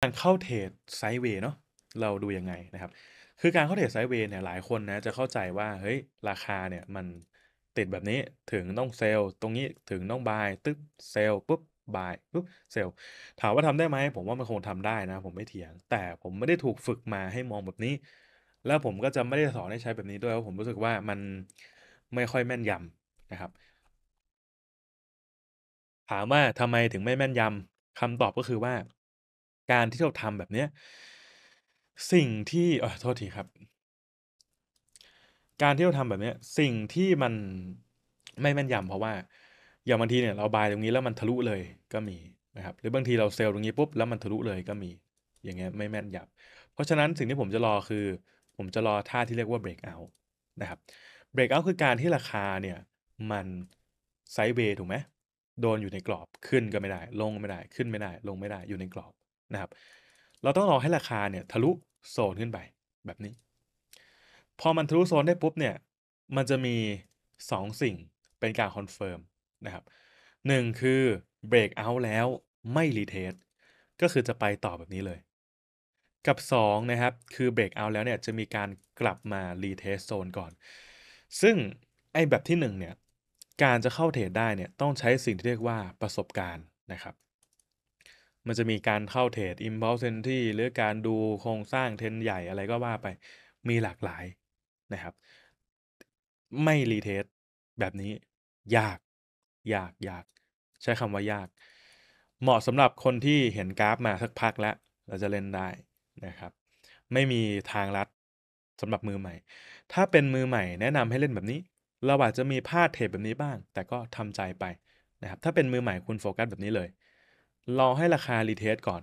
การเข้าเทรดไซด์เวย์เนาะเราดูยังไงนะครับ คือการเข้าเทรดไซด์เวย์เนี่ยหลายคนนะจะเข้าใจว่าเฮ้ย ราคาเนี่ย มันติดแบบนี้ถึงต้องเซลล์ตรงนี้ถึงต้องบาย ตึ๊บเซลล์ปุ๊บบายปุ๊บเซลล์ถามว่าทำได้ไหมผมว่ามันคงทำได้นะ ผมไม่เถียง แต่ผมไม่ได้ถูกฝึกมาให้มองแบบนี้ แล้วผมก็จะไม่ได้สอนให้ใช้แบบนี้ด้วยเพราะผมรู้สึกว่ามันไม่ค่อยแม่นยำนะครับ ถามว่าทำไมถึงไม่แม่นยำคำตอบก็คือว่าการที่เราทำแบบเนี้ยสิ่งที่เออโทษทีครับ การที่เราทำแบบเนี้ยสิ่งที่มันไม่แม่นยำเพราะว่าอย่างบางทีเนี่ยเราบายตรงนี้แล้วมันทะลุเลยก็มีนะครับหรือบางทีเราเซลตรงนี้ปุ๊บแล้วมันทะลุเลยก็มีอย่างเงี้ยไม่แม่นยำเพราะฉะนั้นสิ่งที่ผมจะรอคือ ผมจะรอท่าที่เรียกว่า break out นะครับ break out คือการที่ราคาเนี่ยมันไซด์เวย์ถูกไหมโดนอยู่ในกรอบขึ้นก็ไม่ได้ ลงไม่ได้ขึ้นไม่ได้ ลงไม่ได้อยู่ในกรอบนะครับ เราต้องรอให้ราคาเนี่ยทะลุโซนขึ้นไป แบบนี้ พอมันทะลุโซนได้ปุ๊บเนี่ย มันจะมี 2 สิ่งเป็นการคอนเฟิร์มนะครับหนึ่งคือเบรกเอาท์แล้วไม่รีเทส ก็คือจะไปต่อแบบนี้เลย กับ 2 นะครับ คือเบรกเอาท์แล้วเนี่ยจะมีการกลับมารีเทสโซนก่อน ซึ่งไอ้แบบที่1เนี่ย การจะเข้าเทรดได้เนี่ยต้องใช้สิ่งที่เรียกว่าประสบการณ์นะครับมันจะมีการเข้าเทรด impulse entry หรือการดูโครงสร้างเทนใหญ่อะไรก็ว่าไป มีหลากหลายนะครับ ไม่รีเทสแบบนี้ ยากยากยาก ใช้คำว่ายาก เหมาะสำหรับคนที่เห็นกราฟมาสักพักแล้ว เราจะเล่นได้นะครับ ไม่มีทางลัดสำหรับมือใหม่ ถ้าเป็นมือใหม่แนะนำให้เล่นแบบนี้ เราอาจจะมีพลาดเทดแบบนี้บ้าง แต่ก็ทำใจไปนะครับถ้าเป็นมือใหม่คุณโฟกัสแบบนี้เลยรอให้ราคารีเทสก่อน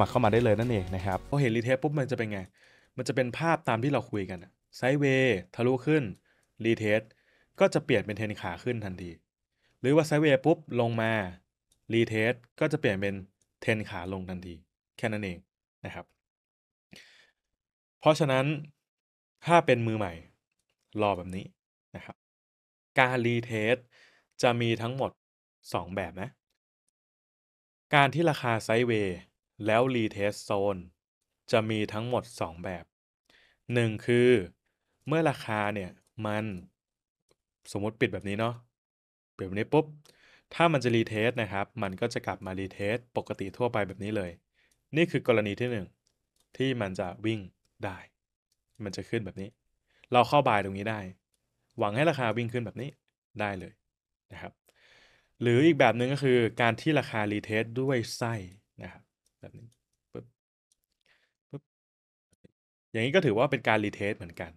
มัครเข้ามาได้เลยนั่นเองนะครับพอเห็นรีเทสปุ๊บมันจะเป็นไง มันจะเป็นภาพตามที่เราคุยกันไซเวย์ทะลุขึ้นรีเทสก็จะเปลี่ยนเป็นเทนขาขึ้นทันที หรือว่าไซเวย์ปุ๊บลงมารีเทสก็จะเปลี่ยนเป็นเทนขาลงทันที แค่นั้นเองนะครับ เพราะฉะนั้นถ้าเป็นมือใหม่รอแบบนี้นะครับ การรีเทสจะมีทั้งหมด 2 แบบนะการที่ราคาไซเวย์แล้วรีเทสโซนจะมีทั้งหมด 2 แบบ 1 คือ เมื่อราคาเนี่ยมันสมมติปิดแบบนี้เนาะปิดแบบนี้ปุ๊บถ้ามันจะรีเทสนะครับมันก็จะกลับมารีเทสปกติทั่วไปแบบนี้เลย นี่คือกรณีที่ 1 ที่มันจะวิ่งได้ มันจะขึ้นแบบนี้ เราเข้าบายตรงนี้ได้ หวังให้ราคาวิ่งขึ้นแบบนี้ได้เลยนะครับ หรืออีกแบบหนึ่งก็คือการที่ราคารีเทสด้วยไส้แบบนี้ปึ๊บปึ๊บ อย่างนี้ก็ถือว่าเป็นการรีเทสเหมือนกัน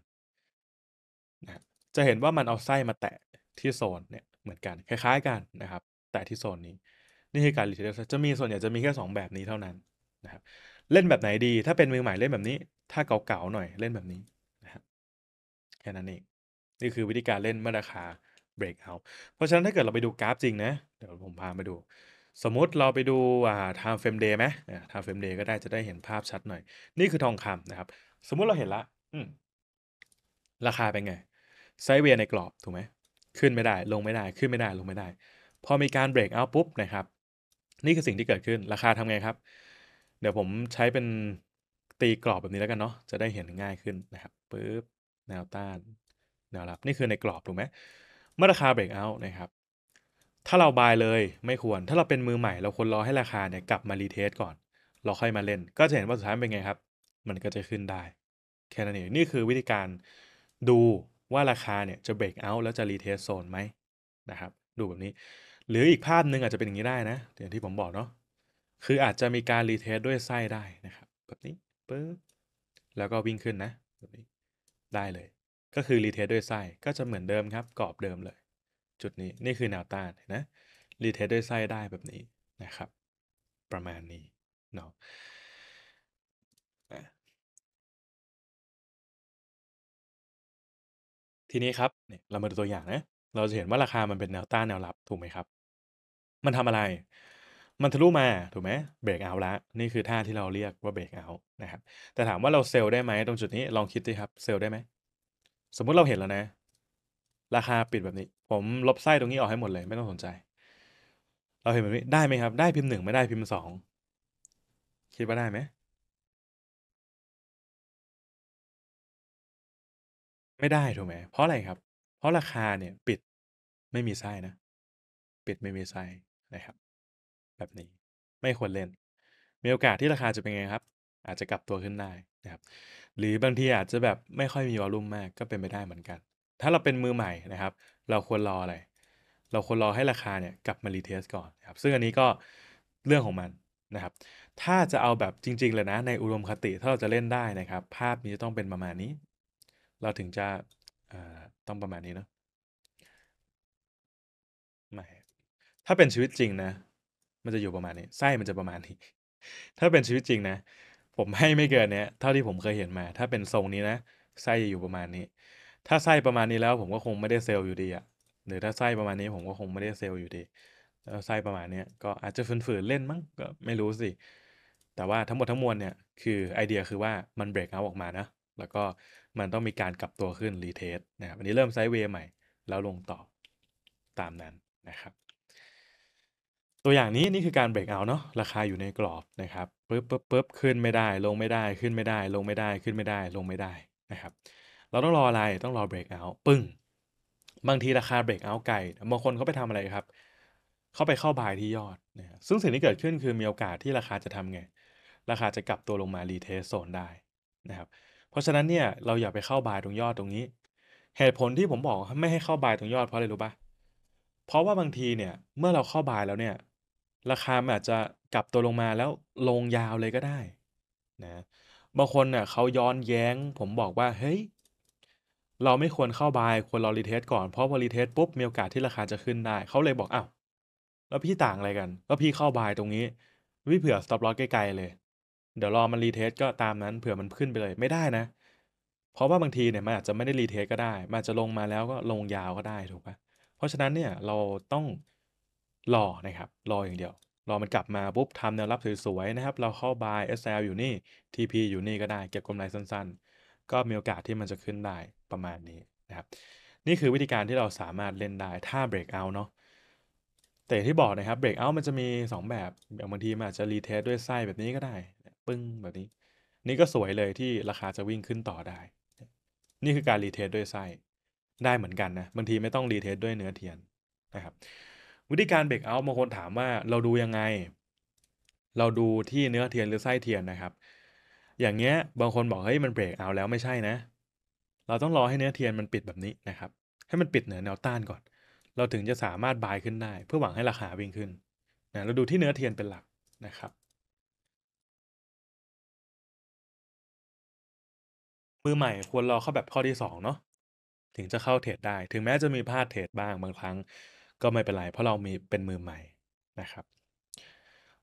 นะจะเห็นว่ามันเอาไส้มาแตะที่โซนเนี่ยเหมือนกัน คล้าย ๆกันนะครับ แตะที่โซนนี้ นี่คือการรีเทสจะมีส่วนใหญ่จะมีแค่2แบบนี้เท่านั้นนะครับ เล่นแบบไหนดี ถ้าเป็นมือใหม่เล่นแบบนี้ ถ้าเก่าๆหน่อยเล่นแบบนี้นะครับแค่นั้นเองนี่คือวิธีการเล่นม่อรคา breakout เพราะฉะนั้นถ้าเกิดเราไปดูกราฟจริงนะเดี๋ยวผมพาไปดูสมมติเราไปดูอ่า time frame day ไหม time frame day ก็ได้จะได้เห็นภาพชัดหน่อย นี่คือทองคำนะครับ สมมติเราเห็นละราคาเป็นไง ไซเวียในกรอบถูกไหม ขึ้นไม่ได้ ลงไม่ได้ ขึ้นไม่ได้ ลงไม่ได้ พอมีการเบรกเอาปุ๊บนะครับ นี่คือสิ่งที่เกิดขึ้น ราคาทำไงครับ เดี๋ยวผมใช้เป็นตีกรอบแบบนี้แล้วกันเนาะ จะได้เห็นง่ายขึ้นนะครับ ปึ๊บ แนวต้าน แนวรับ นี่คือในกรอบถูกไหมเมื่อราคาเบรกเอานะครับถ้าเราบายเลยไม่ควร ถ้าเราเป็นมือใหม่เราควรรอให้ราคาเนี่ยกลับมารีเทสก่อน เราค่อยมาเล่น ก็จะเห็นว่าสุดท้ายเป็นไงครับ มันก็จะขึ้นได้แค่นั้นเองนี่คือวิธีการดูว่าราคาเนี่ยจะเบรกเอาท์แล้วจะรีเทสโซนไหมนะครับ ดูแบบนี้ หรืออีกภาพหนึ่งอาจจะเป็นอย่างนี้ได้นะ อย่างที่ผมบอกเนาะคืออาจจะมีการรีเทสด้วยไส้ได้นะครับ แบบนี้ปึ๊บแล้วก็วิ่งขึ้นนะแบบนี้ ได้เลย ก็คือรีเทสด้วยไส้ก็จะเหมือนเดิมครับกรอบเดิมเลยจุดนี้ นี่คือแนวต้านนะรีเทสด้วยไส้ได้แบบนี้นะครับ ประมาณนี้เนาะทีนี้ครับเนี่ยเรามาดูตัวอย่างนะ เราจะเห็นว่าราคามันเป็นแนวต้านแนวรับถูกไหมครับ มันทำอะไร มันทะลุมาถูกไหมเบรกเอาละนี่คือท่าที่เราเรียกว่าเบรกเอานะครับ แต่ถามว่าเราเซลล์ได้ไหมตรงจุดนี้ลองคิดดิครับ เซลล์ได้ไหมสมมุติเราเห็นแล้วนะ ราคาปิดแบบนี้ผมลบไส้ตรงนี้ออกให้หมดเลยไม่ต้องสนใจ เราเห็นแบบนี้ได้ไหมครับ ได้พิมพ์หนึ่งไม่ได้พิมพ์สองคิดว่าได้ไหมไม่ได้ถูกไหมเพราะอะไรครับ เพราะราคาเนี่ย ปิดไม่มีไส้นะปิดไม่มีไส้นะครับ แบบนี้ไม่ควรเล่น มีโอกาสที่ราคาจะเป็นไงครับ อาจจะกลับตัวขึ้นได้นะครับหรือบางทีอาจจะแบบไม่ค่อยมีวอลุ่มมาก ก็เป็นไปได้เหมือนกัน ถ้าเราเป็นมือใหม่นะครับเราควรรออะไร เราควรรอให้ราคาเนี่ยกลับมารีเทสก่อนครับ ซึ่งอันนี้ก็เรื่องของมันนะครับ ถ้าจะเอาแบบจริงๆเลยนะ ในอุดมคติ ถ้าเราจะเล่นได้นะครับ ภาพนี้จะต้องเป็นประมาณนี้ เราถึงจะต้องประมาณนี้เนาะไม่ ถ้าเป็นชีวิตจริงนะ มันจะอยู่ประมาณนี้ ไส้มันจะประมาณนี้ ถ้าเป็นชีวิตจริงนะ ผมให้ไม่เกินเนี้ยเท่าที่ผมเคยเห็นมา ถ้าเป็นทรงนี้นะ ไส้จะอยู่ประมาณนี้ถ้าไส้ประมาณนี้แล้วผมก็คงไม่ได้เซลล์อยู่ดีอะหรือถ้าไส้ประมาณนี้ผมก็คงไม่ได้เซลล์อยู่ดี แล้วไส้ประมาณนี้ก็อาจจะฝืนๆ เล่นมั้งก็ไม่รู้สิ แต่ว่าทั้งหมดทั้งมวลเนี่ยคือไอเดียคือว่ามันเบรกเอาออกมานะ แล้วก็มันต้องมีการกลับตัวขึ้นรีเทสนะครับอันนี้เริ่มไซด์เวย์ใหม่แล้วลงต่อตามนั้นนะครับ ตัวอย่างนี้นี่คือการเบรกเอาเนาะราคาอยู่ในกรอบนะครับปึ๊บปึ๊บปึ๊บขึ้นไม่ได้ ลงไม่ได้ ขึ้นไม่ได้ ลงไม่ได้ ขึ้นไม่ได้ ลงไม่ได้นะครับเราต้องรออะไรต้องรอ break out ปึ้ง บางทีราคา break out ไกลบางคนเขาไปทำอะไรครับ เขาไปเข้าบายที่ยอดนะซึ่งสิ่งที่เกิดขึ้นคือมีโอกาสที่ราคาจะทำไง ราคาจะกลับตัวลงมารีเทสโซนได้นะครับเพราะฉะนั้นเนี่ยเราอย่าไปเข้าบายตรงยอดตรงนี้ เหตุผลที่ผมบอกไม่ให้เข้าบายตรงยอดเพราะอะไร รู้ปะเพราะว่าบางทีเนี่ยเมื่อเราเข้าบายแล้วเนี่ยราคาอาจจะกลับตัวลงมาแล้วลงยาวเลยก็ได้นะบางคนเน่ยเขาย้อนแย้ง ผมบอกว่าเฮ้ยเราไม่ควรเข้าบายควรรอรีเทสก่อน เพราะพอรีเทสปุ๊บมีโอกาสที่ราคาจะขึ้นได้เขาเลยบอกอ้าวแล้วพี่ต่างอะไรกันก็พี่เข้าบายตรงนี้วิเผื่อสต็อปลอสไกลๆเลยเดี๋ยวรอมันรีเทสก็ตามนั้นเผื่อมันขึ้นไปเลยไม่ได้นะ เพราะว่าบางทีเนี่ยมันอาจจะไม่ได้รีเทสก็ได้มันจะลงมาแล้วก็ลงยาวก็ได้ถูกปะเพราะฉะนั้นเนี่ยเราต้องรอนะครับรออย่างเดียวรอมันกลับมาปุ๊บทำแนวรับสวยๆนะครับเราเข้าบาย SL อยู่นี่ TP อยู่นี่ก็ได้เก็บกำไรสั้นๆก็มีโอกาสที่มันจะขึ้นได้ประมาณนี้นะครับ นี่คือวิธีการที่เราสามารถเล่นได้ถ้า break out เนาะแต่ที่บอกนะครับ break out มันจะมี 2 แบบบางทีมันอาจจะรีเทสด้วยไส้แบบนี้ก็ได้ปึ้งแบบนี้ นี่ก็สวยเลยที่ราคาจะวิ่งขึ้นต่อได้ นี่คือการรีเทสด้วยไส้ได้เหมือนกันนะบางทีไม่ต้องรีเทสด้วยเนื้อเทียนนะครับ วิธีการเบรกเอา t บางคนถามว่าเราดูยังไง เราดูที่เนื้อเทียนหรือไส้เทียนนะครับอย่างเงี้ยบางคนบอกเฮ้ยมันเบรกเอาแล้วไม่ใช่นะ เราต้องรอให้เนื้อเทียนมันปิดแบบนี้นะครับ ให้มันปิดเหนือแนวต้านก่อน เราถึงจะสามารถบายขึ้นได้เพื่อหวังให้ราคาวิ่งขึ้นนะเราดูที่เนื้อเทียนเป็นหลักนะครับ มือใหม่ควรรอเข้าแบบข้อที่2เนาะถึงจะเข้าเทรดได้ถึงแม้จะมีพลาดเทรดบ้าง บางครั้ง ก็ไม่เป็นไรเพราะเรามีเป็นมือใหม่นะครับ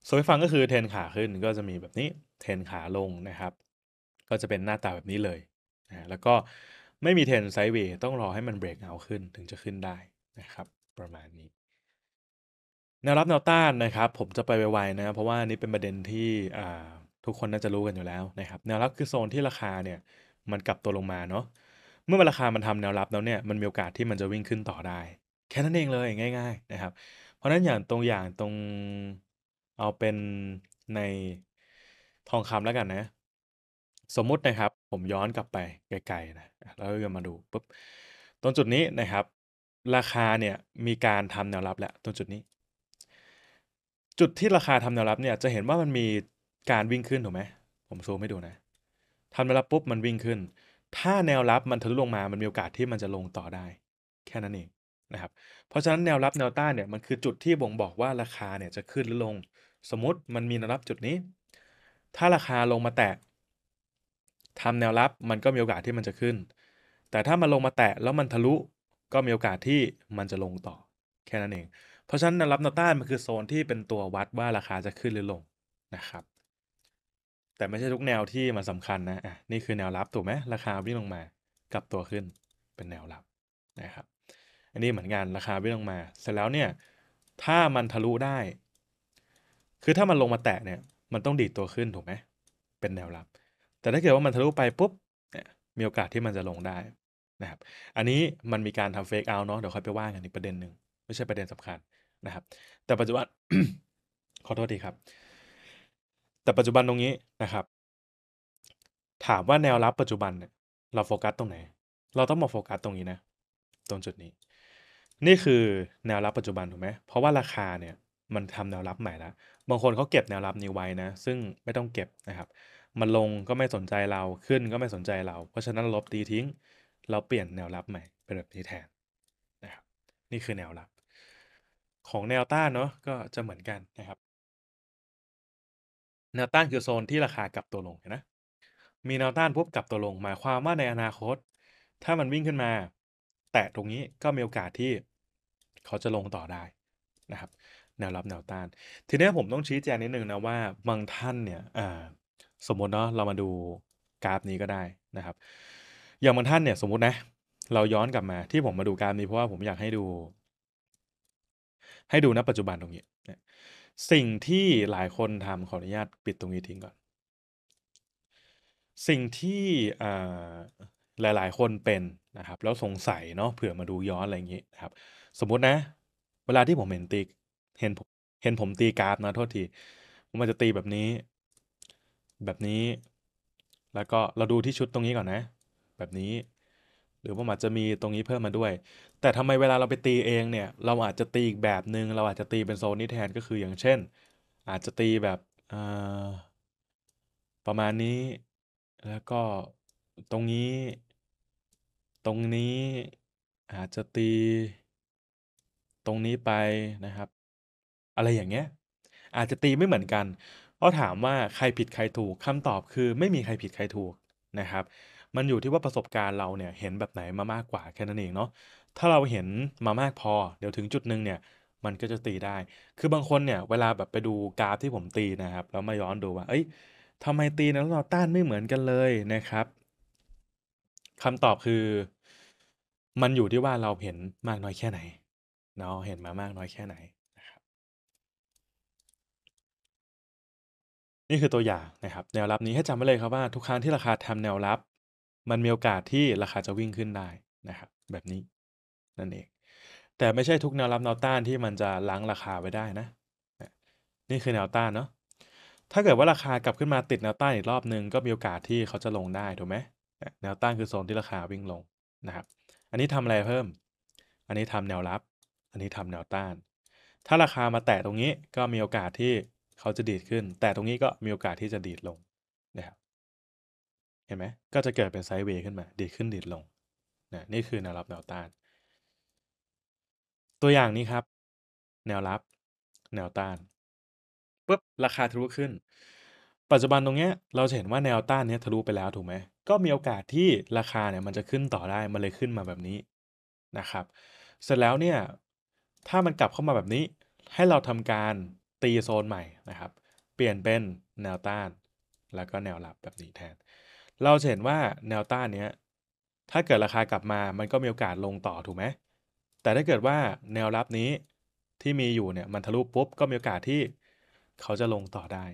โซนฟังก็คือเทนขาขึ้นก็จะมีแบบนี้เทนขาลงนะครับ ก็จะเป็นหน้าตาแบบนี้เลยนะแล้วก็ไม่มีเทนไซด์เวย์ต้องรอให้มันเบรกเอาขึ้น ถึงจะขึ้นได้นะครับ ประมาณนี้ แนวรับแนวต้านนะครับ ผมจะไปไวๆนะ เพราะว่านี้เป็นประเด็นที่ทุกคนน่าจะรู้กันอยู่แล้วนะครับ แนวรับคือโซนที่ราคาเนี่ยมันกลับตัวลงมาเนาะเมื่อมราคามันทำแนวรับแล้วเนี่ย มันมีโอกาสที่มันจะวิ่งขึ้นต่อได้ แค่นั้นเองเลยง่าย ๆ นะครับ เพราะนั้นอย่างตรงอย่างตรงเอาเป็นในทองคำแล้วกันนะ สมมุตินะครับผมย้อนกลับไปไกลๆนะแล้วก็มาดูปุ๊บตรงจุดนี้นะครับ ราคาเนี่ย มีการทำแนวรับแล้ว ตรงจุดนี้ จุดที่ราคาทำแนวรับเนี่ย จะเห็นว่ามันมีการวิ่งขึ้นถูกไหมผมซูมให้ดูนะทำแนวรับปุ๊บมันวิ่งขึ้น ถ้าแนวรับมันทะลุลงมา มันมีโอกาสที่มันจะลงต่อได้ แค่นั้นเองนะครับ เพราะฉะนั้นแนวรับแนวต้านเนี่ยมันคือจุดที่บ่งบอกว่าราคาเนี่ยจะขึ้นหรือลงสมมติมันมีแนวรับจุดนี้ ถ้าราคาลงมาแตะ ทำแนวรับมันก็มีโอกาสที่มันจะขึ้น แต่ถ้ามันลงมาแตะแล้วมันทะลุ ก็มีโอกาสที่มันจะลงต่อแค่นั้นเอง เพราะฉะนั้นแนวรับแนวต้านมันคือโซนที่เป็นตัววัดว่าราคาจะขึ้นหรือลงนะครับ แต่ไม่ใช่ทุกแนวที่มันสาคัญนะ อ่ะนี่คือแนวรับถูกไหมราคาวิ่งลงมากับตัวขึ้นเป็นแนวรับนะครับ อันนี้เหมือนกันราคาวิ่งลงมา เสร็จแล้วเนี่ย ถ้ามันทะลุได้คือถ้ามันลงมาแตะเนี่ยมันต้องดีดตัวขึ้น ถูกไหมเป็นแนวรับ แต่ถ้าเกิดว่ามันทะลุไปปุ๊บเนี่ยมีโอกาสที่มันจะลงได้นะครับ อันนี้มันมีการทำเฟกเอาเนาะเดี๋ยวค่อยไปว่ากันอีกประเด็นหนึ่งไม่ใช่ประเด็นสำคัญนะครับ แต่ปัจจุบัน ขอโทษทีครับ แต่ปัจจุบันตรงนี้นะครับ ถามว่าแนวรับปัจจุบันเนี่ยเราโฟกัสตรงไหน เราต้องมาโฟกัสตรงนี้นะตรงจุดนี้ นี่คือแนวรับปัจจุบันถูกไหมเพราะว่าราคาเนี่ยมันทำแนวรับใหม่ละบางคนเขาเก็บแนวรับนี้ไว้นะ ซึ่งไม่ต้องเก็บนะครับ มันลงก็ไม่สนใจเรา ขึ้นก็ไม่สนใจเรา เพราะฉะนั้นลบตีทิ้ง เราเปลี่ยนแนวรับใหม่เป็นแบบนี้แทนนะครับ นี่คือแนวรับ ของแนวต้านเนาะ ก็จะเหมือนกันนะครับ แนวต้านคือโซนที่ราคากลับตัวลงนนะ มีแนวต้านปุ๊บกลับตัวลงหมายความว่าในอนาคต ถ้ามันวิ่งขึ้นมา แตะตรงนี้ก็มีโอกาสที่เขาจะลงต่อได้นะครับแนวรับแนวต้าน ทีนี้ผมต้องชี้แจงนิดนึงนะว่าบางท่านเนี่ยสมมติเนาะเรามาดูกราฟนี้ก็ได้นะครับ อย่างบางท่านเนี่ย สมมตินะ เราย้อนกลับมาที่ผมมาดูกราฟนี้เพราะว่าผมอยากให้ดู ให้ดูณปัจจุบันตรงนี้สิ่งที่หลายคนทำขออนุญาตปิดตรงนี้ทิ้งก่อน สิ่งที่หลายๆคนเป็นนะครับ แล้วสงสัยเนาะ เผื่อมาดูย้อนอะไรอย่างนี้นะครับ สมมตินะ เวลาที่ผมเห็นติ๊กเห็นผมเห็นผมตีกราฟนะ โทษทีผมอาจจะตีแบบนี้ แบบนี้ แล้วก็เราดูที่ชุดตรงนี้ก่อนนะ แบบนี้ หรือว่าอาจจะมีตรงนี้เพิ่มมาด้วย แต่ทำไมเวลาเราไปตีเองเนี่ย เราอาจจะตีอีกแบบหนึง่ง เราอาจจะตีเป็นโซนนี้แทนก็คืออย่างเช่น อาจจะตีแบบประมาณนี้ แล้วก็ตรงนี้ตรงนี้อาจจะตีตรงนี้ไปนะครับอะไรอย่างเงี้ยอาจจะตีไม่เหมือนกันก็ถามว่าใครผิดใครถูกคำตอบคือไม่มีใครผิดใครถูกนะครับ มันอยู่ที่ว่าประสบการณ์เราเนี่ย เห็นแบบไหนมามากกว่าแค่นั้นเองเนาะถ้าเราเห็นมามากพอ เดี๋ยวถึงจุดหนึ่งเนี่ย มันก็จะตีได้ คือบางคนเนี่ยเวลาแบบไปดูกราฟที่ผมตีนะครับแล้วมาย้อนดูว่า เอ้ยทำไมตีนวเราต้านไม่เหมือนกันเลยนะครับคำตอบคือมันอยู่ที่ว่าเราเห็นมากน้อยแค่ไหนเนาะเห็นมามากน้อยแค่ไหนนี่คือ ตัวอย่างนะครับแนวรับนี้ให้จำไว้เลยครับว่าทุกครั้งที่ราคาทำแนวรับ มันมีโอกาสที่ราคาจะวิ่งขึ้นได้นะครับแบบนี้ นั่นเองแต่ไม่ใช่ทุกแนวรับแนวต้านที่มันจะล้างราคาไว้ได้นะ นี่คือแนวต้านเนาะถ้าเกิดว่าราคากลับขึ้นมาติดแนวต้านอีกรอบนึงก็มีโอกาสที่เขาจะลงได้ถูกไหมแนวต้านคือโซนที่ราคาวิ่งลงนะครับ อันนี้ทำอะไรเพิ่ม อันนี้ทำแนวรับ อันนี้ทำแนวต้าน ถ้าราคามาแตะตรงนี้ก็มีโอกาสที่เขาจะดีดขึ้น แต่ตรงนี้ก็มีโอกาสที่จะดีดลงนะครับเห็นไหมก็จะเกิดเป็นไซด์เวย์ขึ้นมา ดีดขึ้นดีดลงนะนี่คือแนวรับแนวต้านตัวอย่างนี้ครับ แนวรับแนวต้านปุ๊บราคาทะลุขึ้น ปัจจุบันตรงเนี้ยเราจะเห็นว่าแนวต้านเนี้ยทะลุไปแล้วถูกไหมก็มีโอกาสที่ราคาเนี่ยมันจะขึ้นต่อได้มันเลยขึ้นมาแบบนี้นะครับ เสร็จแล้วเนี่ยถ้ามันกลับเข้ามาแบบนี้ ให้เราทำการตีโซนใหม่นะครับ เปลี่ยนเป็นแนวต้าน แล้วก็แนวรับแบบนี้แทน เราเห็นว่าแนวต้านเนี้ย ถ้าเกิดราคากลับมามันก็มีโอกาสลงต่อถูกไหมแต่ถ้าเกิดว่าแนวรับนี้ที่มีอยู่เนี่ยมันทะลุปุ๊บก็มีโอกาสที่เขาจะลงต่อได้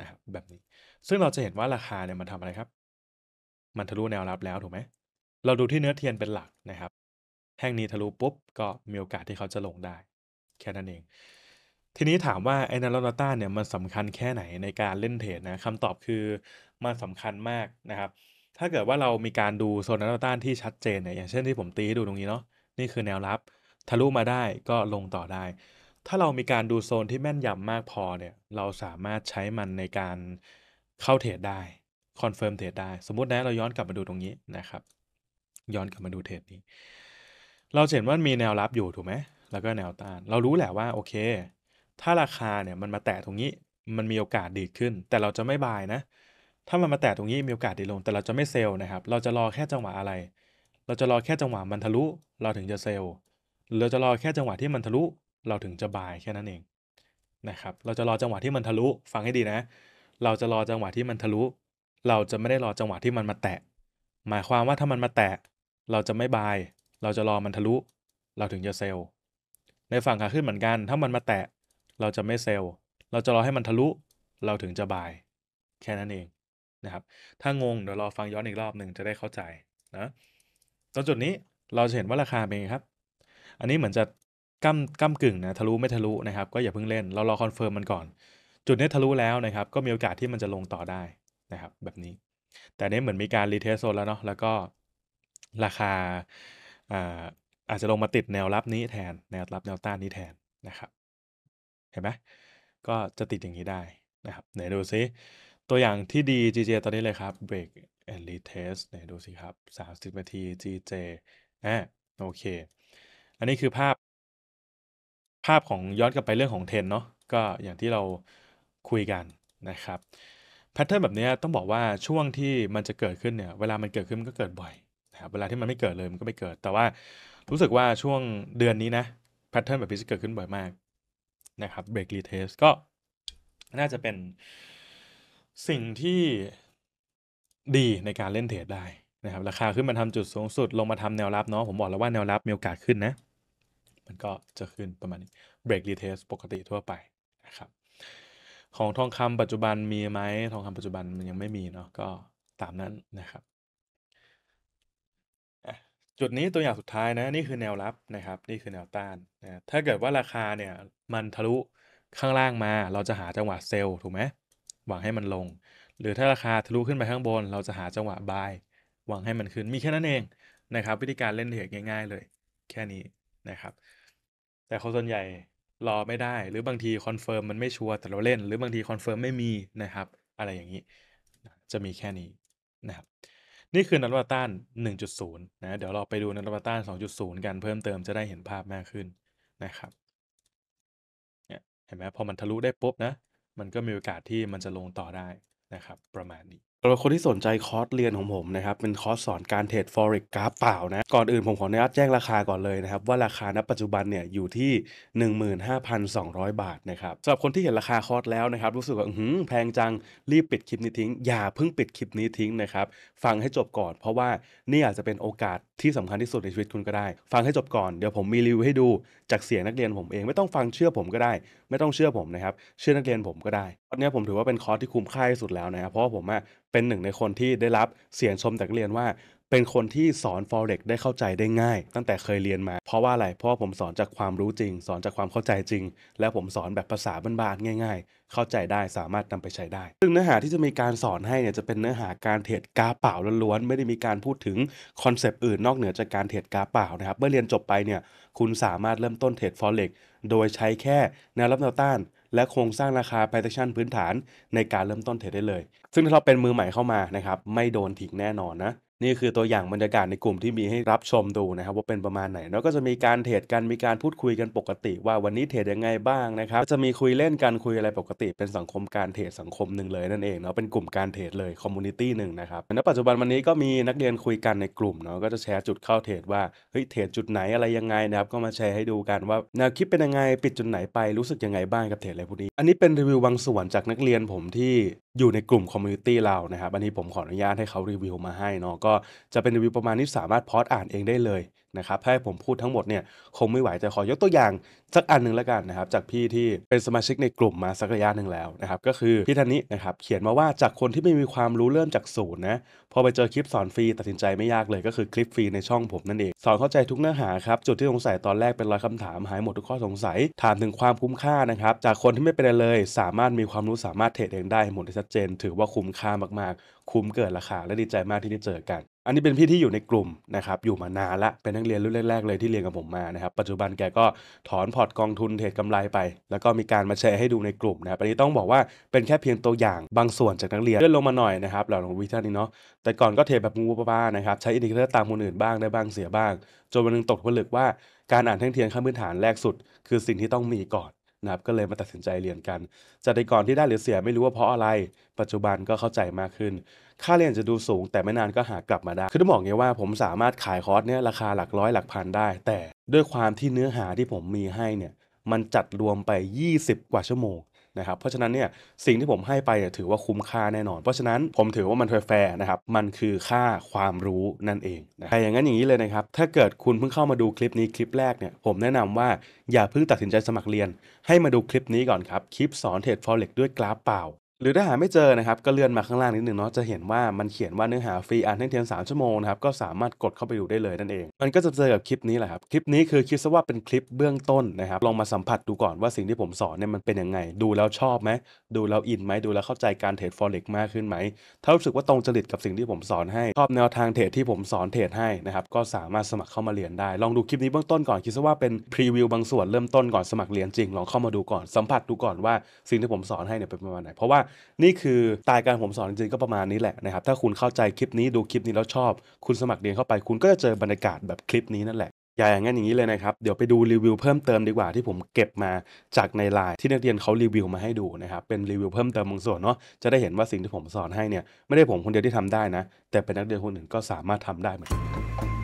นะครับแบบนี้ ซึ่งเราจะเห็นว่าราคาเนี่ยมันทำอะไรครับ มันทะลุแนวรับแล้วถูกไหมเราดูที่เนื้อเทียนเป็นหลักนะครับแห่งนี้ทะลุปุ๊บ ก็มีโอกาสที่เขาจะลงได้ แค่นั้นเองทีนี้ถามว่าไอ้นาร์ลต้าเนี่ยมันสำคัญแค่ไหนในการเล่นเทรดนะคำตอบคือมันสำคัญมากนะครับ ถ้าเกิดว่าเรามีการดูโซนนาร์ลต้าที่ชัดเจนเนี่ยอย่างเช่นที่ผมตีให้ดูตรงนี้เนาะนี่คือแนวรับทะลุมาได้ก็ลงต่อได้ถ้าเรามีการดูโซนที่แม่นยำมากพอเนี่ย เราสามารถใช้มันในการเข้าเทรดได้คอนเฟิร์มเทรดได้สมมตินะเราย้อนกลับมาดูตรงนี้นะครับ ย้อนกลับมาดูเทรดนี้ เราเห็นว่ามีแนวรับอยู่ถูกไหมแล้วก็แนวต้าน เรารู้แหละว่าโอเคถ้าราคาเนี่ยมันมาแตะตรงนี้ มันมีโอกาสดีดขึ้น แต่เราจะไม่บายนะ ถ้ามันมาแตะตรงนี้มีโอกาสดีลง แต่เราจะไม่เซลล์นะครับ เราจะรอแค่จังหวะอะไร เราจะรอแค่จังหวะมันทะลุเราถึงจะเซลล์เราจะรอแค่จังหวะที่มันทะลุ เราถึงจะบายแค่นั้นเองนะครับ เราจะรอจังหวะที่มันทะลุ ฟังให้ดีนะ เราจะรอจังหวะที่มันทะลุ เราจะไม่ได้รอจังหวะที่มันมาแตะ หมายความว่าถ้ามันมาแตะ เราจะไม่บาย เราจะรอมันทะลุ เราถึงจะเซลล์ในฝั่งขาขึ้นเหมือนกัน ถ้ามันมาแตะเราจะไม่เซลล์ เราจะรอให้มันทะลุ เราถึงจะบาย แค่นั้นเองนะครับ ถ้างงเดี๋ยวรอฟังย้อนอีกรอบหนึ่งจะได้เข้าใจนะตอนจุดนี้เราจะเห็นว่าราคาเป็นไงครับ อันนี้เหมือนจะกั้มกั้มกึ่งนะทะลุไม่ทะลุนะครับ ก็อย่าเพิ่งเล่นเรารอคอนเฟิร์มมันก่อน จุดนี้ทะลุแล้วนะครับ ก็มีโอกาสที่มันจะลงต่อได้นะครับ แบบนี้ แต่นี้เหมือนมีการรีเทสโซนแล้วเนาะ แล้วก็ราคาอาอาจจะลงมาติดแนวรับนี้แทน แนวรับแนวต้านนี้แทนนะครับเห็นไหม ก็จะติดอย่างนี้ได้นะครับ ไหนดูซิ ตัวอย่างที่ดี GJ ตอนนี้เลยครับ break and retest ไหนดูสิครับ30นาที GJ อ่ะโอเค อันนี้คือภาพ ภาพของย้อนกลับไปเรื่องของเทนเนาะ ก็อย่างที่เราคุยกันนะครับ แพทเทิร์นแบบนี้ต้องบอกว่าช่วงที่มันจะเกิดขึ้นเนี่ย เวลามันเกิดขึ้นมันก็เกิดบ่อยนะครับ เวลาที่มันไม่เกิดเลยมันก็ไม่เกิด แต่ว่ารู้สึกว่าช่วงเดือนนี้นะ แพทเทิร์นแบบนี้จะเกิดขึ้นบ่อยมากนะครับ break retest ก็น่าจะเป็นสิ่งที่ดีในการเล่นเทรดได้นะครับราคาขึ้นมาทำจุดสูงสุด ลงมาทำแนวรับเนาะผมบอกแล้วว่าแนวรับมีโอกาสขึ้นนะมันก็จะขึ้นประมาณนี้ break retest ปกติทั่วไปนะครับ ของทองคำปัจจุบันมีไหมทองคำปัจจุบันมันยังไม่มีเนาะก็ตามนั้นนะครับจุดนี้ตัวอย่างสุดท้ายนะนี่คือแนวรับนะครับ นี่คือแนวต้านนะถ้าเกิดว่าราคาเนี่ยมันทะลุข้างล่างมา เราจะหาจังหวะเซลล์ถูกไหมหวังให้มันลง หรือถ้าราคาทะลุขึ้นไปข้างบน เราจะหาจังหวะบาย หวังให้มันขึ้นมีแค่นั้นเองนะครับ วิธีการเล่นเทรดง่าย ๆ เลย แค่นี้นะครับ แต่คนส่วนใหญ่รอไม่ได้ หรือบางทีคอนเฟิร์มมันไม่ชัวร์แต่เราเล่น หรือบางทีคอนเฟิร์มไม่มีนะครับ อะไรอย่างนี้จะมีแค่นี้นะครับนี่คือ นันวาต้าน 1.0 นะ เดี๋ยวเราไปดูนันวาต้าน 2.0 กันเพิ่มเติมจะได้เห็นภาพมากขึ้นนะครับเนี่ยเห็นไหมพอมันทะลุได้ปุ๊บนะ มันก็มีโอกาสที่มันจะลงต่อได้นะครับ ประมาณนี้สำหรับคนที่สนใจคอร์สเรียนของผมนะครับเป็นคอร์สสอนการเทรด forex กราฟเปล่านะ ก่อนอื่น ผมขออนุญาตแจ้งราคาก่อนเลยนะครับว่าราคาณปัจจุบันเนี่ยอยู่ที่ 15,200 บาทนะครับสำหรับคนที่เห็นราคาคอร์สแล้วนะครับรู้สึกว่าหืมแพงจังรีบปิดคลิปนี้ทิ้งอย่าเพิ่งปิดคลิปนี้ทิ้งนะครับฟังให้จบก่อนเพราะว่านี่อาจจะเป็นโอกาสที่สำคัญที่สุดในชีวิตคุณก็ได้ ฟังให้จบก่อน เดี๋ยวผมมีรีวิวให้ดู จากเสียงนักเรียนผมเองไม่ต้องฟังเชื่อผมก็ได้ ไม่ต้องเชื่อผมนะครับ เชื่อนักเรียนผมก็ได้ตอนนี้ผมถือว่าเป็นคอร์สที่คุ้มค่าที่สุดแล้วนะครับ เพราะผมเป็นหนึ่งในคนที่ได้รับเสียงชมจากนักเรียนว่าเป็นคนที่สอน Forex ได้เข้าใจได้ง่ายตั้งแต่เคยเรียนมา เพราะว่าอะไร เพราะว่าผมสอนจากความรู้จริง สอนจากความเข้าใจจริง แล้วผมสอนแบบภาษาบ้านๆ ง่ายๆ เข้าใจได้สามารถนำไปใช้ได้ ซึ่งเนื้อหาที่จะมีการสอนให้เนี่ย จะเป็นเนื้อหาการเทรดกาเปล่าล้วนๆ ไม่ได้มีการพูดถึงคอนเซปต์อื่นนอกเหนือจากการเทรดกาเปล่านะครับ เมื่อเรียนจบไปเนี่ยคุณสามารถเริ่มต้นเทรด Forex โดยใช้แค่แนวรับแนวต้านและโครงสร้างราคาไพร c e ชั t i พื้นฐานในการเริ่มต้นเทรดได้เลย ซึ่งถ้าเราเป็นมือใหม่เข้ามานะครับไม่โดนทิ้งแน่นอนนะนี่คือตัวอย่างบรรยากาศในกลุ่มที่มีให้รับชมดูนะครับว่าเป็นประมาณไหนแล้วก็จะมีการเทรดกันมีการพูดคุยกันปกติ ว่าวันนี้เทรดยังไงบ้างนะครับ จะมีคุยเล่นกันคุยอะไรปกติ เป็นสังคมการเทรดสังคมหนึ่งเลยนั่นเองเนาะเป็นกลุ่มการเทรดเลยคอมมูนิตี้หนึ่งนะครับณปัจจุบันวันนี้ก็มีนักเรียนคุยกันในกลุ่มเนาะก็จะแชร์จุดเข้าเทรดว่าเฮ้ยเทรดจุดไหนอะไรยังไงนะครับก็มาแชร์ให้ดูกันว่าแนวคิดเป็นยังไง ปิดจุดไหนไปรู้สึกยังไงบ้างกับเทรดอะไรพวกนี้อันนี้เป็นรีวิวบางส่วนจากนักเรียนผมที่อยู่ในกลุ่มคอมมูนิตี้เรานะครับอันนี้ผมขออนุญาตให้เขารีวิวมาให้เนาะก็จะเป็นรีวิวประมาณนี้สามารถพอดอ่านเองได้เลยนะครับถ้าให้ผมพูดทั้งหมดเนี่ยคงไม่ไหว จะขอยกตัวอย่างสักอันหนึ่งแล้วกันนะครับ จากพี่ที่เป็นสมาชิกในกลุ่มมาสักระยะหนึ่งแล้วนะครับ ก็คือพี่ท่านนี้นะครับ เขียนมาว่าจากคนที่ไม่มีความรู้เริ่มจากศูนย์นะ พอไปเจอคลิปสอนฟรี ตัดสินใจไม่ยากเลยก็คือคลิปฟรีในช่องผมนั่นเอง สอนเข้าใจทุกเนื้อหาครับ จุดที่สงสัยตอนแรกเป็นร้อยคำถาม หายหมดทุกข้อสงสัย ถามถึงความคุ้มค่านะครับ จากคนที่ไม่เป็นเลยสามารถมีความรู้สามารถเทรดเองได้หมดได้ชัดเจนถือว่าคุ้มค่ามาก ๆ คุ้มเกิดราคา และดีใจมากที่ได้เจอกันอันนี้เป็นพี่ที่อยู่ในกลุ่มนะครับอยู่มานานละเป็นนักเรียนรุ่นแรกๆเลยที่เรียนกับผมมานะครับปัจจุบันแกก็ถอนพอร์ตกองทุน เทรดกำไรไป แล้วก็มีการมาแชร์ให้ดูในกลุ่มนะครับอันนี้ต้องบอกว่าเป็นแค่เพียงตัวอย่างบางส่วนจากนักเรียนเลื่อนลงมาหน่อยนะครับเหล่าของวิชานี้เนาะแต่ก่อนก็เทรดแบบงูป้าๆนะครับใช้อินดิเคเตอร์ตามคนอื่นบ้างได้บ้างเสียบ้างจนวันนึงตกผลึกว่าการอ่านแท่งเทียนขั้นพื้นฐานแรกสุด คือสิ่งที่ต้องมีก่อนนะครับก็เลยมาตัดสินใจเรียนกันจากแต่ก่อนที่ได้หรือเสียไม่รู้ว่าเพราะอะไร ปัจจุบันก็เข้าใจมากขึ้น ค่าเรียนจะดูสูงแต่ไม่นานก็หากลับมาได้ คือต้องบอกเงี้ยว่าผมสามารถขายคอร์สเนี้ยราคาหลักร้อยหลักพันได้ แต่ด้วยความที่เนื้อหาที่ผมมีให้เนี่ยมันจัดรวมไป 20 กว่าชั่วโมงนะครับ เพราะฉะนั้นเนี่ยสิ่งที่ผมให้ไปถือว่าคุ้มค่าแน่นอน เพราะฉะนั้นผมถือว่ามันแฟร์นะครับ มันคือค่าความรู้นั่นเองนะแต่อย่างนั้นอย่างนี้เลยนะครับ ถ้าเกิดคุณ เพิ่งเข้ามาดูคลิปนี้คลิปแรกเนี่ย ผมแนะนำว่าอย่าเพิ่งตัดสินใจสมัครเรียน ให้มาดูคลิปนี้ก่อนครับ คลิปสอนเทรดฟอเร็กด้วยกราฟเปล่าหรือถ้าหาไม่เจอนะครับก็เลื่อนมาข้างล่างนิดหนึ่งเนาะจะเห็นว่ามันเขียนว่าเนื้อหาฟรีอ่านให้เทียน3ชั่วโมงนะครับก็สามารถกดเข้าไปดูได้เลยนั่นเอง มันก็จะเจอกับคลิปนี้แหละครับคลิปนี้คือคิดซะว่าเป็นคลิปเบื้องต้นนะครับลองมาสัมผัสดูก่อนว่าสิ่งที่ผมสอนเนี่ยมันเป็นยังไง ดูแล้วชอบไหมดูแล้วอินไหมดูแล้วเข้าใจการเทรดฟอเร็กมากขึ้นไหมถ้ารู้สึกว่าตรงจริตกับสิ่งที่ผมสอนให้ชอบแนวทางเทรดที่ผมสอนเทรดให้นะครับก็สามารถสมัครเข้ามาเรียนได้ ลองดูคลิปนี้เบื้องต้นก่อน คิดซะว่าเป็นพรีวิวบางส่วนเริ่มต้นก่อนสมัครเรียนจริงลองเข้ามาดูก่อนสัมผัสดูก่อนว่าสิ่งที่ผมสอนให้เนี่ยเป็นประมาณไหนเพราะว่านี่คือตายการผมสอนจริงๆก็ประมาณนี้แหละนะครับถ้าคุณเข้าใจคลิปนี้ดูคลิปนี้แล้วชอบคุณสมัครเรียนเข้าไป คุณก็จะเจอบรรยากาศแบบคลิปนี้นั่นแหละอย่างนั้นอย่างนี้เลยนะครับเดี๋ยวไปดูรีวิวเพิ่มเติมดีกว่าที่ผมเก็บมาจากในไลน์ที่นักเรียนเขารีวิวมาให้ดูนะครับเป็นรีวิวเพิ่มเติมบางส่วนเนาะจะได้เห็นว่าสิ่งที่ผมสอนให้เนี่ยไม่ได้ผมคนเดียวที่ทำได้นะ แต่เป็นนักเรียนคนอื่นก็สามารถทำได้เหมือนกัน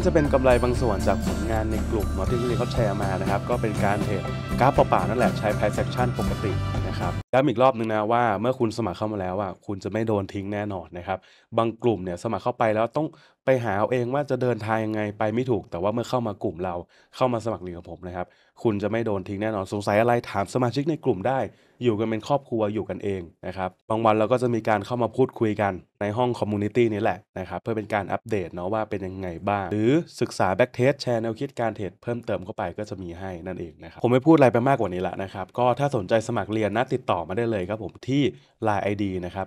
ก็จะเป็นกำไรบางส่วนจากผลงานในกลุ่มที่คุณลีเขาแชร์มานะครับ ก็เป็นการเทรดกราฟเปล่าๆนั่นแหละใช้ price action ปกตินะครับย้ำอีกรอบหนึ่งนะว่าเมื่อคุณสมัครเข้ามาแล้วอ่ะคุณจะไม่โดนทิ้งแน่นอนนะครับบางกลุ่มเนี่ยสมัครเข้าไปแล้วต้องไปหาเอาเองว่าจะเดินทางยังไงไปไม่ถูก แต่ว่าเมื่อเข้ามากลุ่มเราเข้ามาสมัครเรียนกับผมนะครับคุณจะไม่โดนทิ้งแน่นอนสงสัยอะไรถามสมาชิกในกลุ่มได้ อยู่กันเป็นครอบครัวอยู่กันเองนะครับบางวันเราก็จะมีการเข้ามาพูดคุยกันในห้องคอมมูนิตี้นี้แหละนะครับเพื่อเป็นการอัปเดตเนาะว่าเป็นยังไงบ้าง หรือศึกษาแบ็กเทสแชร์แนวคิดการเทรดเพิ่มเติมเข้าไปก็จะมีให้นั่นเองนะครับผมไม่พูดอะไรไปมากกว่านี้ละนะครับก็ถ้าสนใจสมัครเรียนนะติดต่ออมาได้เลยครับผมที่ Line ID นะครับ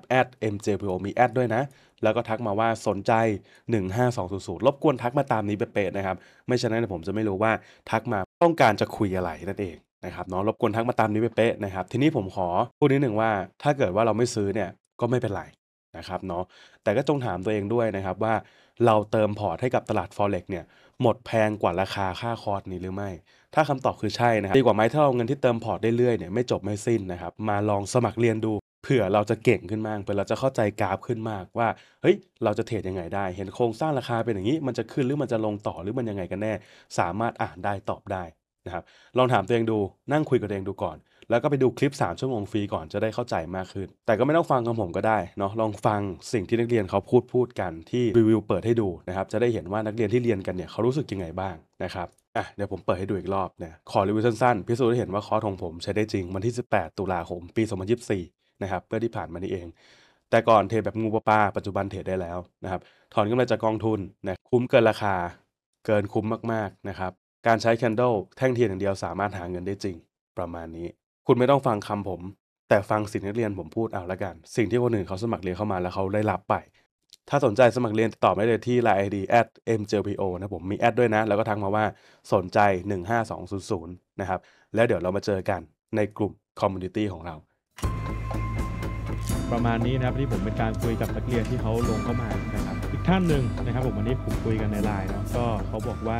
@mjpo มีแอดด้วยนะ แล้วก็ทักมาว่าสนใจ 15200รบกวนทักมาตามนี้เป๊ะๆนะครับไม่ฉะนั้นผมจะไม่รู้ว่าทักมาต้องการจะคุยอะไรนั่นเองนะครับเนาะรบกวนทักมาตามนี้เป๊ะๆนะครับทีนี้ผมขอพูดนิดหนึ่งว่าถ้าเกิดว่าเราไม่ซื้อเนี่ยก็ไม่เป็นไรนะครับเนาะแต่ก็จงถามตัวเองด้วยนะครับว่าเราเติมพอร์ตให้กับตลาด Forex เนี่ยหมดแพงกว่าราคาค่าคอร์สนี้หรือไม่ถ้าคำตอบคือใช่นะครับดีกว่าไหมถ้าเอาเงินที่เติมพอร์ตได้เรื่อยเนี่ยไม่จบไม่สิ้นนะครับมาลองสมัครเรียนดูเผื่อเราจะเก่งขึ้นมากเผื่อเราจะเข้าใจกราฟขึ้นมากว่า เฮ้ยเราจะเทรดยังไงได้ เห็นโครงสร้างราคาเป็นอย่างนี้มันจะขึ้นหรือมันจะลงต่อหรือมันยังไงกันแน่ สามารถอ่านได้ตอบได้นะครับลองถามตัวเองดูนั่งคุยกับตัวเองดูก่อน แล้วก็ไปดูคลิป 3ชั่วโมงฟรีก่อนจะได้เข้าใจมากขึ้น แต่ก็ไม่ต้องฟังคำผมก็ได้เนาะลองฟังสิ่งที่นักเรียนเขาพูดพูดกันที่รีวิวเปิดให้ดูนะครับ จะได้เห็นว่านักเรียนที่เรียนกันเนี่ยเขารู้สึกยังไงบ้างนะครับอ่ะเดี๋ยวผมเปิดให้ดูอีกรอบนะขอรีวิวสั้นๆพิสูจน์ให้เห็นว่าคอร์สของผมใช้ได้จริงวันที่ 18 ตุลาคมปี 2024 นะครับเพื่อที่ผ่านมานี่เอง แต่ก่อนเทรดแบบงูปลาปัจจุบันเทรดได้แล้วนะครับ ถอนกำไรจากกองทุนนะคุ้มเกินราคาเกินคุ้มมากๆนะครับ การใช้แคนเดลแท่งเทียนอย่างเดียวสามารถหาเงินได้จริง ประมาณนี้ คุณไม่ต้องฟังคำผม แต่ฟังสิ่งที่เรียนผมพูดเอาละกัน สิ่งที่คนอื่นเขาสมัครเรียนเข้ามาแล้วเขาได้รับไปถ้าสนใจสมัครเรียนติดต่อได้เลยที่ Line ID at mjpo นะผมมีแอดด้วยนะ แล้วก็ทักมาว่าสนใจ 15200 นะครับ แล้วเดี๋ยวเรามาเจอกันในกลุ่มคอมมูนิตี้ของเรา ประมาณนี้นะครับที่ผมเป็นการคุยกับนักเรียนที่เขาลงเข้ามานะครับอีกท่านหนึ่งนะครับ ผมวันนี้ผมคุยกันในไลน์เนาะก็เขาบอกว่า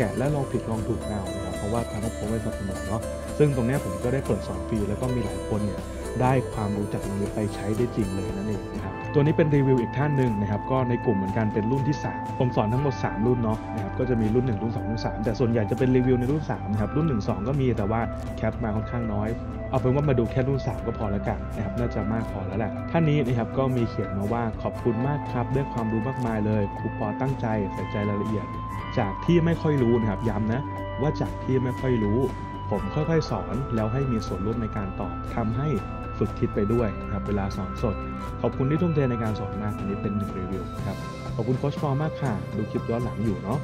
แกะและลองผิดลองถูกเอานะครับเพราะว่าทางผมเป็นสนับสนุนเนาะซึ่งตรงนี้ผมก็ได้เปิดสอนฟรีแล้วก็มีหลายคนเนี่ยได้ความรู้จักตรงนี้ไปใช้ได้จริงเลยนั่นเองนะครับตัวนี้เป็นรีวิวอีกท่านหนึ่งนะครับก็ในกลุ่มเหมือนกันเป็นรุ่นที่ 3 ผมสอนทั้งหมด 3 รุ่นเนาะนะครับก็จะมีรุ่น1รุ่น2รุ่น3แต่ส่วนใหญ่จะเป็นรีวิวในรุ่น3นะครับรุ่น1 2ก็มีแต่ว่าแคปมาค่อนข้างน้อย เอาเป็นว่ามาดูแค่รุ่น 3 ก็พอแล้วกันนะครับน่าจะมากพอแล้วแหละท่านนี้นะครับก็มีเขียนมาว่าขอบคุณมากครับได้ความรู้มากมายเลยครูปอตั้งใจใส่ใจรายละเอียด จากที่ไม่ค่อยรู้นะครับย้ำนะว่าจากที่ไม่ค่อยรู้ ผมค่อยๆสอน แล้วให้มีส่วนร่วมในการตอบทำให้ฝึกคิดไปด้วยนะครับเวลาสอนสด ขอบคุณที่ทุ่มเทในการสอนมากอันนี้เป็นหนึ่งรีวิวนะครับขอบคุณโค้ชฟอร์มากค่ะดูคลิปย้อนหลังอยู่เนาะ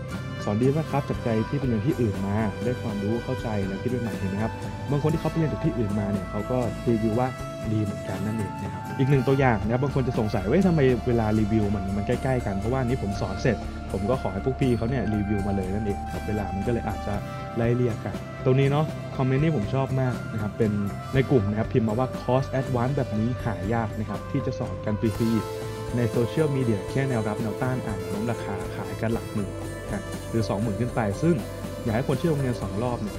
สอนดีมากครับจากใจที่เปเรียนที่อื่นมาได้ความรู้เข้าใจและคิดใหม่เห็นไหมครับบางคนที่เขาไปเรียนจากที่อื่นมาเนี่ยเขาก็รีวิวว่าดีเหมือนกันนั่นเองนะครับอีกหนึ่งตัวอย่างนะบางคนจะสงสัยว่าทำไมเวลารีวิว มันมันใกล้ๆกันเพราะว่านี้ผมสอนเสร็จผมก็ขอให้พวกพี่เขาเนี่ย รีวิวมาเลยนั่นเองครับเวลา มันก็เลยอาจจะ ไล่เรียกกันตรงนี้เนาะคอมเมนต์นี่ผมชอบมากนะครับ เป็นในกลุ่มนะครับพิมพ์มาว่าคอร์สแอดวานซ์แบบนี้หายากนะครับ ที่จะสอนกันฟรีๆในโซเชียลมีเดียแค่แนวรับ แนวต้านอ่านน้มราคาขายกันหลักหมื่นนะหรือ20,000ขึ้นไป ซึ่ง อยากให้คนที่โรงเรียน2รอบเนี่ย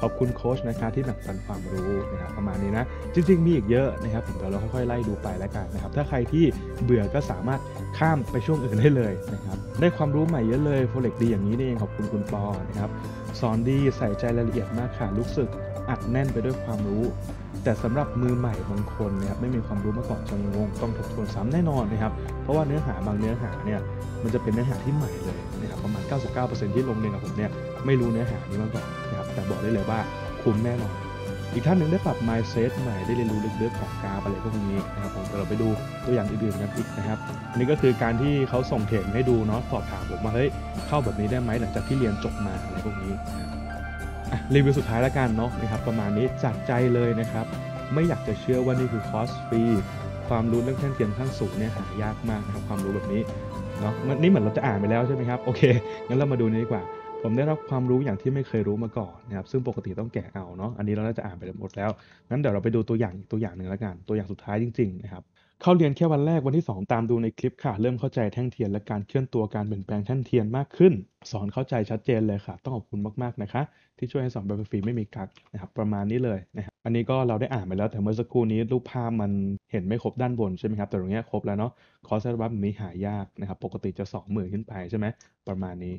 ขอบคุณโค้ชนะครับที่หนักสันความรู้นะครับประมาณนี้นะ จริง ๆ มีอีกเยอะนะครับผมเดี๋ยวเราค่อยๆไล่ดูไปแล้วกันนะครับ ถ้าใครที่เบื่อก็สามารถข้ามไปช่วงอื่นได้เลยนะครับ ได้ความรู้ใหม่เยอะเลยโฟเล็กดีอย่างนี้นี่เอง ขอบคุณคุณปอนะครับสอนดีใส่ใจรายละเอียดมากค่ะรู้สึกอัดแน่นไปด้วยความรู้ แต่สำหรับมือใหม่บางคนนะครับไม่มีความรู้มาก่อนจนงงต้องทบทวนซ้ำแน่นอนนะครับเพราะว่าเนื้อหาบางเนื้อหาเนี่ยมันจะเป็นเนื้อหาที่ใหม่เลยนะครับประมาณ 99%ที่ลงเนกับผมเนี่ยไม่รู้เนื้อหานี้มาก่อนแต่บอกได้เลยว่าคุ้มแน่นอนอีกท่านหนึ่งได้ปรับ mindset ใหม่ได้เรียนรู้ลึกๆของกาไอะไรพวกนี้นะครับผมเดี๋ยวเราไปดูตัวอย่างอื่นๆกันอีกนะครับอันนี้ก็คือการที่เขาส่งเทรให้ดูเนาะสอบถามผมว่าเฮ้ย เข้าแบบนี้ได้ไหมหลังจากที่เรียนจบมาอะไรพวกนี้รีวิวสุดท้ายละกันเนาะนะครับประมาณนี้จัดใจเลยนะครับ ไม่อยากจะเชื่อว่านี่คือคอร์สฟรีความรู้เรื่องแท่นเทียนขั้นสูงเนี่ยหายากมากนะครับความรู้แบบนี้เนาะนี่เหมือนเราจะอ่านไปแล้วใช่ไหมครับโอเคงั้นเรามาดูนี้ดีกว่าผมได้รับความรู้อย่างที่ไม่เคยรู้มาก่อนนะครับซึ่งปกติต้องแกะเอาเนาะอันนี้เราน่าจะอ่านไปหมดแล้วงั้นเดี๋ยวเราไปดูตัวอย่างตัวอย่างหนึ่งแล้วกัน ตัวอย่างสุดท้ายจริงๆนะครับเข้าเรียนแค่วันแรกวันที่ 2 ตามดูในคลิปค่ะ เริ่มเข้าใจแท่งเทียนและการเคลื่อนตัวการเปลี่ยนแปลงแท่งเทียนมากขึ้น สอนเข้าใจชัดเจนเลยค่ะ ต้องขอบคุณมากๆนะคะที่ช่วยให้สอนแบบฟรีไม่มีกักนะครับประมาณนี้เลยนะครับอันนี้ก็เราได้อ่านไปแล้วแต่เมื่อสักครู่นี้ รูปภาพมันเห็นไม่ครบด้านบนใช่ไหมครับแต่ตรงนี้ครบแล้วเนาะคอร์สแอดวานซ์นี้หายากนะครับปกติจะ 20,000ขึ้นไปใช่ไหมประมาณนี้